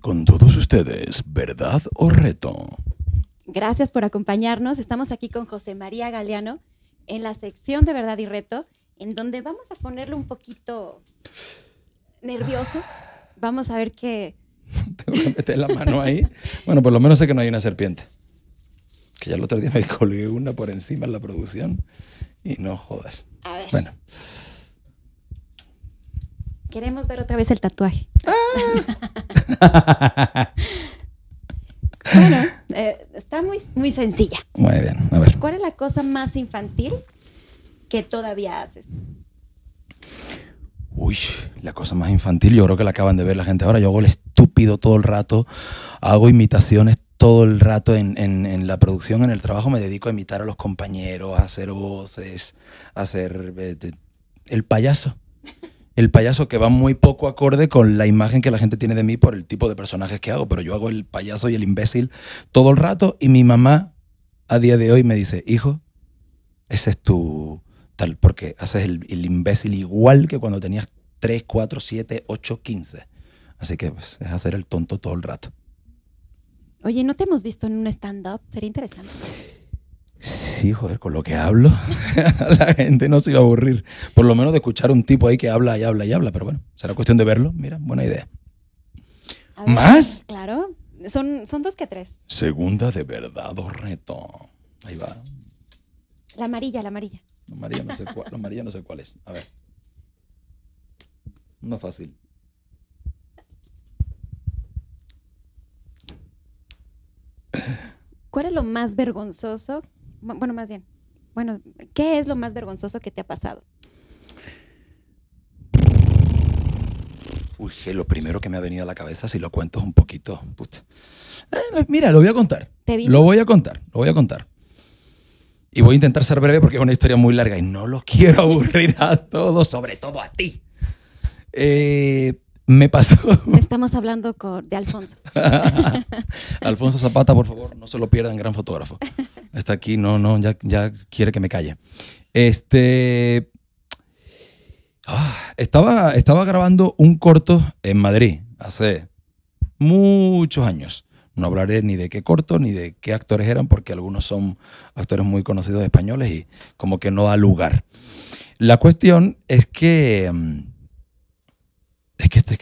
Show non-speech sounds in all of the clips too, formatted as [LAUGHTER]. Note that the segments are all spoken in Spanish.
Con todos ustedes, ¿verdad o reto? Gracias por acompañarnos. Estamos aquí con José María Galeano en la sección de verdad y reto, en donde vamos a ponerle un poquito nervioso. Vamos a ver qué, [LAUGHS] tengo a meter la mano ahí. Bueno, por lo menos sé que no hay una serpiente ya el otro día me colgué una por encima en la producción y no jodas. A ver. Bueno. Queremos ver otra vez el tatuaje. Ah. [LAUGHS] bueno, eh, está muy, muy sencilla. Muy bien, a ver. ¿Cuál es la cosa más infantil que todavía haces? Uy, la cosa más infantil, yo creo que la acaban de ver la gente ahora. Yo hago el estúpido todo el rato, hago imitaciones todo el rato en, la producción, en el trabajo, me dedico a imitar a los compañeros, a hacer voces, a hacer eh, el payaso. El payaso que va muy poco acorde con la imagen que la gente tiene de mí por el tipo de personajes que hago, pero yo hago el payaso y el imbécil todo el rato y mi mamá a día de hoy me dice, hijo, ese es tu tal, porque haces el, imbécil igual que cuando tenías 3, 4, 7, 8, 15. Así que pues, es hacer el tonto todo el rato. Oye, ¿no te hemos visto en un stand-up? Sería interesante. Sí, joder, con lo que hablo, [LAUGHS] la gente no se iba a aburrir. Por lo menos de escuchar a un tipo ahí que habla y habla y habla, pero bueno, será cuestión de verlo. Mira, buena idea. ¿Más? Claro, son, son dos que tres. Segunda de verdad o reto. Ahí va. La amarilla, la amarilla. La amarilla no sé cuál, la amarilla no sé cuál es. A ver. No fácil. ¿Cuál es lo más vergonzoso? Bueno, más bien, bueno, ¿qué es lo más vergonzoso que te ha pasado? Uy, lo primero que me ha venido a la cabeza, si lo cuento un poquito. Eh, mira, lo voy a contar. ¿Te lo voy a contar, lo voy a contar. Y voy a intentar ser breve porque es una historia muy larga y no lo [LAUGHS] quiero aburrir a todos, sobre todo a ti. Eh, me pasó. [LAUGHS] Estamos hablando con, de Alfonso. [LAUGHS] Alfonso Zapata, por favor, no se lo pierdan, gran fotógrafo. Está aquí, no, no, ya, ya quiere que me calle. Este. Ah, estaba, estaba grabando un corto en Madrid hace muchos años. No hablaré ni de qué corto ni de qué actores eran, porque algunos son actores muy conocidos españoles y como que no da lugar. La cuestión es que mm,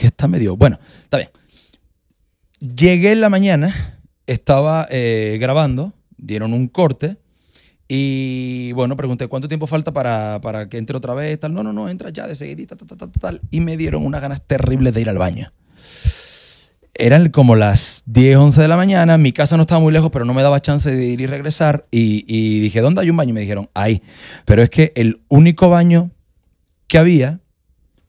está medio. Bueno, está bien. Llegué en la mañana, estaba eh, grabando, dieron un corte. Y bueno, pregunté cuánto tiempo falta para, para, que entre otra vez. Tal. No, no, no, entra ya de seguidita, tal, tal, Y me dieron unas ganas terribles de ir al baño. Eran como las 10, 11 de la mañana. Mi casa no estaba muy lejos, pero no me daba chance de ir y regresar. Y, y dije, ¿dónde hay un baño? Y me dijeron, ahí. Pero es que el único baño que había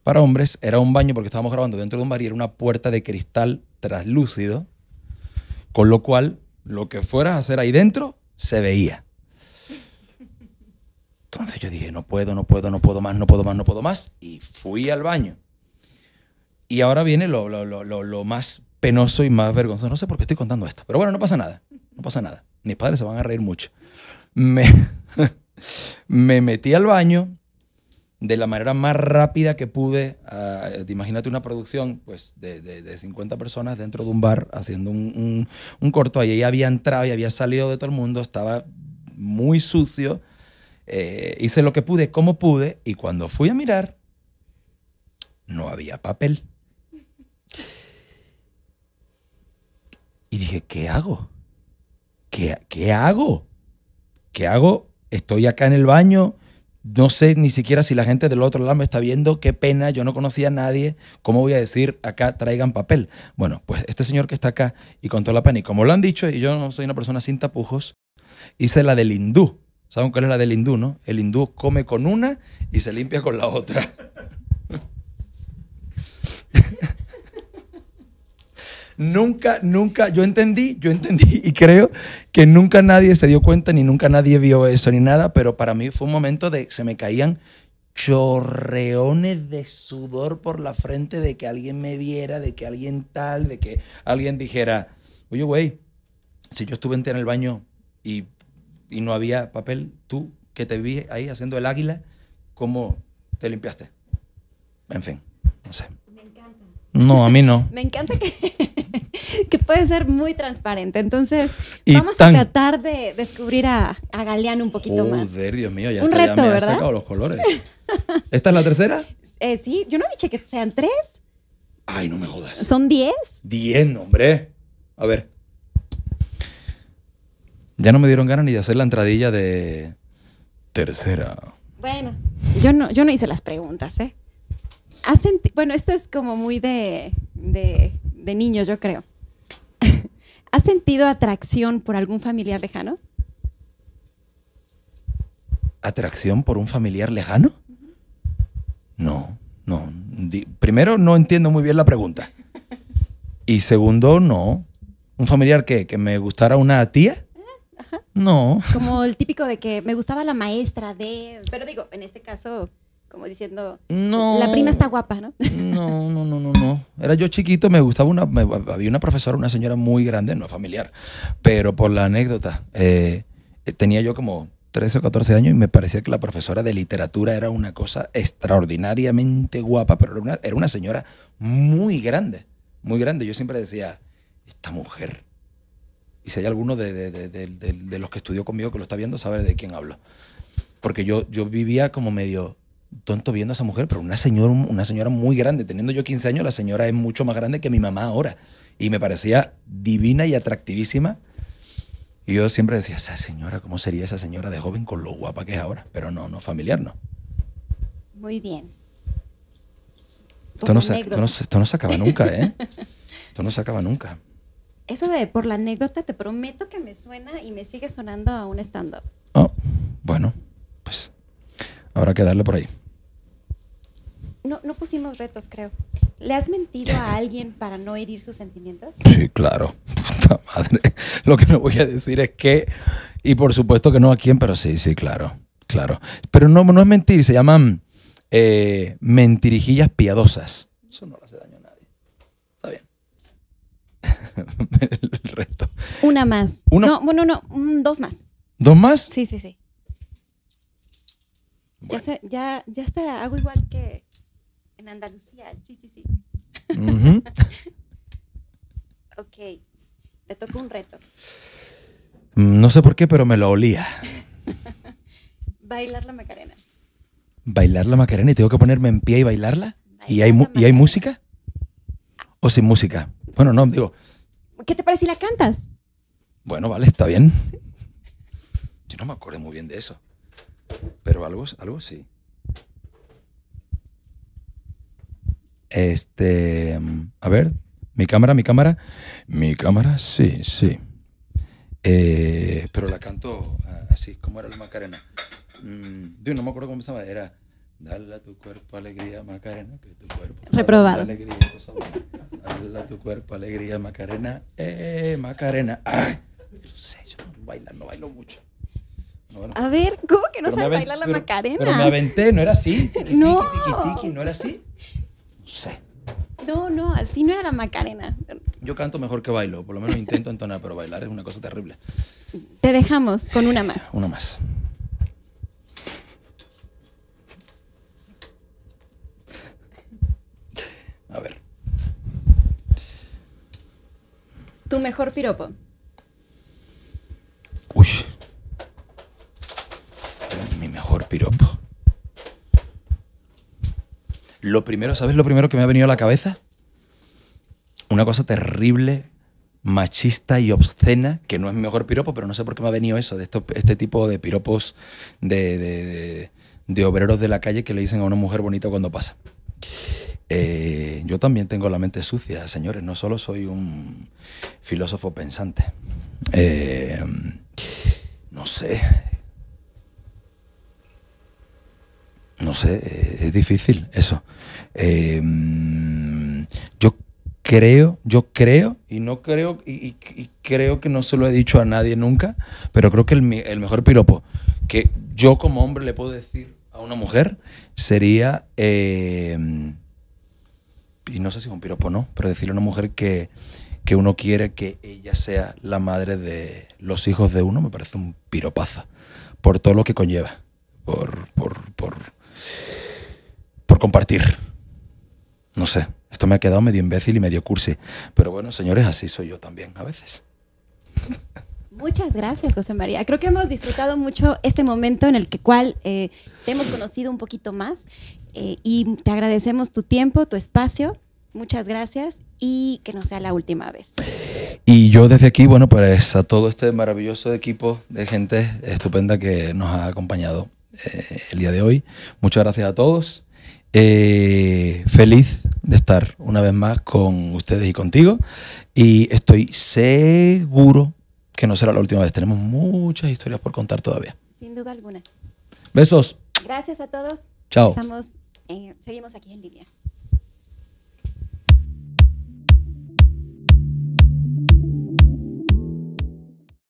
para hombres, era un baño porque estábamos grabando dentro de un bar y era una puerta de cristal traslúcido, con lo cual lo que fueras a hacer ahí dentro se veía. Entonces yo dije, no puedo, no puedo, no puedo más, no puedo más, no puedo más, y fui al baño. Y ahora viene lo, más penoso y más vergonzoso. No sé por qué estoy contando esto, pero bueno, no pasa nada, no pasa nada. Mis padres se van a reír mucho. Me, [LAUGHS] me metí al baño de la manera más rápida que pude. Ah, imagínate una producción pues, de, 50 personas dentro de un bar haciendo un, corto. Ahí había entrado y había salido de todo el mundo, estaba muy sucio. Eh, hice lo que pude, como pude, y cuando fui a mirar, no había papel. Y dije, ¿qué hago? ¿Qué, qué hago? ¿Qué hago? Estoy acá en el baño no sé ni siquiera si la gente del otro lado me está viendo, qué pena, yo no conocía a nadie, ¿cómo voy a decir acá traigan papel? Bueno, pues este señor que está acá y con toda la panica. como lo han dicho, y yo no soy una persona sin tapujos, hice la del hindú. ¿Saben cuál es la del hindú, no? El hindú come con una y se limpia con la otra. Nunca, nunca, yo entendí, yo entendí y creo que nunca nadie se dio cuenta ni nunca nadie vio eso ni nada, pero para mí fue un momento de se me caían chorreones de sudor por la frente de que alguien me viera, de que alguien tal, de que alguien dijera, oye, güey, si yo estuve entera en el baño y, no había papel, tú que te vi ahí haciendo el águila, ¿cómo te limpiaste? En fin, no sé. No, a mí no. [LAUGHS] me encanta que que puede ser muy transparente. Entonces, vamos a tratar de descubrir a, a Galeano un poquito más. Joder, Dios mío, ya, está, me ¿verdad? sacado los colores. ¿Esta es la tercera? [LAUGHS] Eh, sí, yo no dije que sean tres. Ay, no me jodas. ¿Son diez? Diez, hombre. A ver. Ya no me dieron ganas ni de hacer la entradilla de tercera. Bueno, yo no, yo no hice las preguntas, ¿eh? Bueno, esto es como muy de, de, de niños, yo creo. ¿Has sentido atracción por algún familiar lejano? ¿Atracción por un familiar lejano? No, no. Primero, no entiendo muy bien la pregunta. Y segundo, no. ¿Un familiar ¿Que me gustara una tía? No. Como el típico de que me gustaba la maestra de... Pero digo, en este caso... Como diciendo, la prima está guapa, ¿no? [LAUGHS] No, no, no, no, no. Era yo chiquito, me gustaba una, había una profesora, una señora muy grande, no familiar, pero por la anécdota, eh, tenía yo como 13 o 14 años y me parecía que la profesora de literatura era una cosa extraordinariamente guapa, pero era una, señora muy grande, muy grande. Yo siempre decía, esta mujer. Y si hay alguno de, los que estudió conmigo que lo está viendo, sabe de quién hablo. Porque yo, yo vivía como medio tonto viendo a esa mujer, pero una señora, una señora muy grande. Teniendo yo 15 años, la señora es mucho más grande que mi mamá ahora. Y me parecía divina y atractivísima. Y yo siempre decía, esa señora, ¿cómo sería esa señora de joven con lo guapa que es ahora? Pero no, no, familiar no. Muy bien. Esto no, esto no, se, acaba nunca, ¿eh? [LAUGHS] esto no se acaba nunca. Eso de por la anécdota, te prometo que me suena y me sigue sonando a un stand-up. Oh, bueno. Para quedarle por ahí. No, no pusimos retos, creo. ¿Le has mentido a alguien para no herir sus sentimientos? Sí, claro. [LAUGHS] Puta madre. Lo que no voy a decir es que, y por supuesto que no a quién, pero sí, sí, claro. Claro. Pero no, no es mentir, se llaman eh, mentirijillas piadosas. Eso no le hace daño a nadie. Está bien. [LAUGHS] El resto. Una más. ¿Una? No, bueno, no, mm, dos más. ¿Dos más? Sí, sí, sí. Ya, ya, ya está, hago igual que en Andalucía. Sí, sí, sí. [LAUGHS] ok, te toca un reto. Mm, no sé por qué, pero me lo olía. [LAUGHS] bailar la Macarena. ¿Bailar la Macarena y tengo que ponerme en pie y bailarla? ¿Y, hay, hay música? ¿O sin música? Bueno, no, digo. ¿Qué te parece si la cantas? Bueno, vale, está bien. Yo no me acuerdo muy bien de eso. Pero algo, algo sí. Este, a ver, mi cámara, mi cámara. Mi cámara, sí, sí. Eh, pero la canto ah, así, como era la Macarena. Mm, no me acuerdo cómo se era... Dale a tu cuerpo alegría, Macarena, que tu cuerpo. Reprobado. Dale, alegría, Dale a tu cuerpo alegría, Macarena. Eh, Macarena. no sé, yo no bailo mucho. A ver, ¿cómo que no sabes bailar la Macarena? Pero me aventé, no era así. [LAUGHS] no. no era así. No sé. No, no, así no era la Macarena. Yo canto mejor que bailo, por lo menos intento entonar, pero bailar es una cosa terrible. Te dejamos con una más. Una más. A ver. Tu mejor piropo. piropo. Lo primero, ¿sabes lo primero que me ha venido a la cabeza? Una cosa terrible, machista y obscena, que no es mi mejor piropo, pero no sé por qué me ha venido eso, de este tipo de piropos de, obreros de la calle que le dicen a una mujer bonita cuando pasa. Eh, yo también tengo la mente sucia, señores, no solo soy un filósofo pensante. Eh, no sé, no sé, eh, es difícil eso. Eh, yo creo, yo creo, y no creo, y, creo que no se lo he dicho a nadie nunca, pero creo que el, mejor piropo que yo como hombre le puedo decir a una mujer sería, eh, y no sé si es un piropo o no, pero decirle a una mujer que, que uno quiere que ella sea la madre de los hijos de uno, me parece un piropazo, por todo lo que conlleva, por, por, por por compartir. No sé, esto me ha quedado medio imbécil y medio cursi. Pero bueno, señores, así soy yo también a veces. Muchas gracias, José María. Creo que hemos disfrutado mucho este momento en el que cual eh, te hemos conocido un poquito más eh, y te agradecemos tu tiempo, tu espacio. Muchas gracias y que no sea la última vez. Y yo desde aquí, bueno, pues a todo este maravilloso equipo de gente estupenda que nos ha acompañado eh, el día de hoy. Muchas gracias a todos. Eh, feliz de estar una vez más con ustedes y contigo. Y estoy seguro que no será la última vez. Tenemos muchas historias por contar todavía. Sin duda alguna. Besos. Gracias a todos. Chao. seguimos aquí en línea.